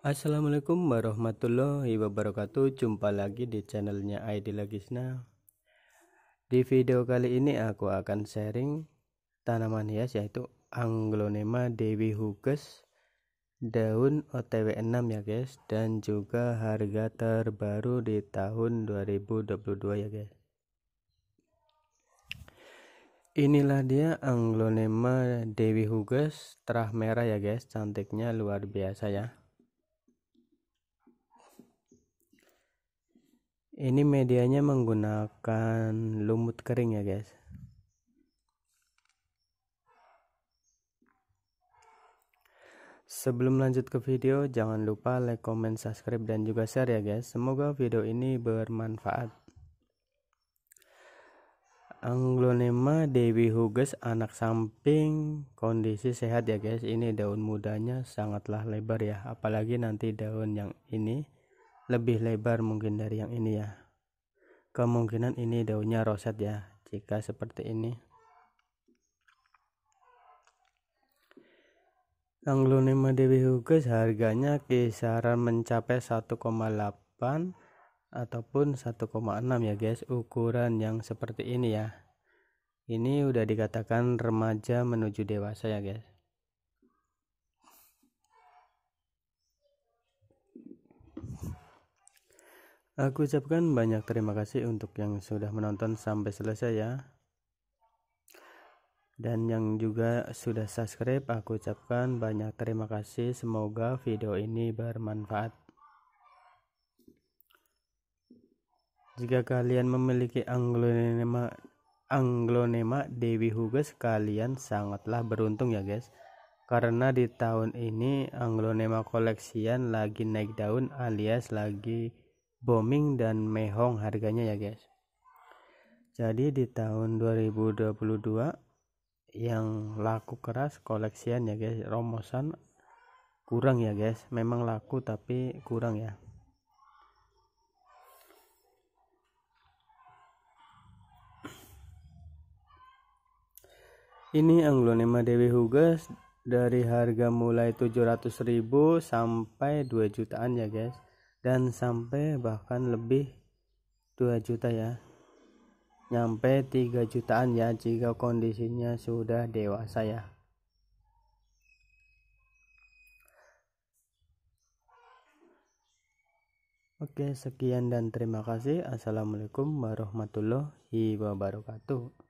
Assalamualaikum warahmatullahi wabarakatuh Jumpa lagi di channelnya ID Lagisna Di video kali ini aku akan sharing Tanaman hias yaitu Anglonema Dewi Huges Daun OTW 6 ya guys Dan juga harga terbaru di tahun 2022 ya guys Inilah dia Anglonema Dewi Huges terah merah ya guys, cantiknya luar biasa ya. ini medianya menggunakan lumut kering ya guys Sebelum lanjut ke video, jangan lupa like, comment, subscribe, dan juga share ya guys. Semoga video ini bermanfaat. Anglonema Dewi Huges anak samping kondisi sehat ya guys. Ini daun mudanya sangatlah lebar ya, apalagi nanti daun yang ini lebih lebar mungkin dari yang ini ya kemungkinan ini daunnya roset ya jika seperti ini Anglonema Dewi Huges harganya kisaran mencapai 1,8 ataupun 1,6 ya guys ukuran yang seperti ini ya ini udah dikatakan remaja menuju dewasa ya guys Aku ucapkan banyak terima kasih untuk yang sudah menonton sampai selesai ya. Dan yang juga sudah subscribe, aku ucapkan banyak terima kasih. Semoga video ini bermanfaat. Jika kalian memiliki anglonema anglonema Dewi Huges, kalian sangatlah beruntung ya guys. Karena di tahun ini anglonema koleksian lagi naik daun alias lagi Boming dan Mehong harganya ya guys jadi di tahun 2022 yang laku keras koleksian ya guys romosan kurang ya guys memang laku tapi kurang ya ini anglonema Dewi Hugas dari harga mulai 700.000 sampai 2 jutaan ya guys dan sampai bahkan lebih 2 juta ya nyampe 3 jutaan ya jika kondisinya sudah dewasa ya Oke, sekian dan terima kasih. Assalamualaikum warahmatullahi wabarakatuh.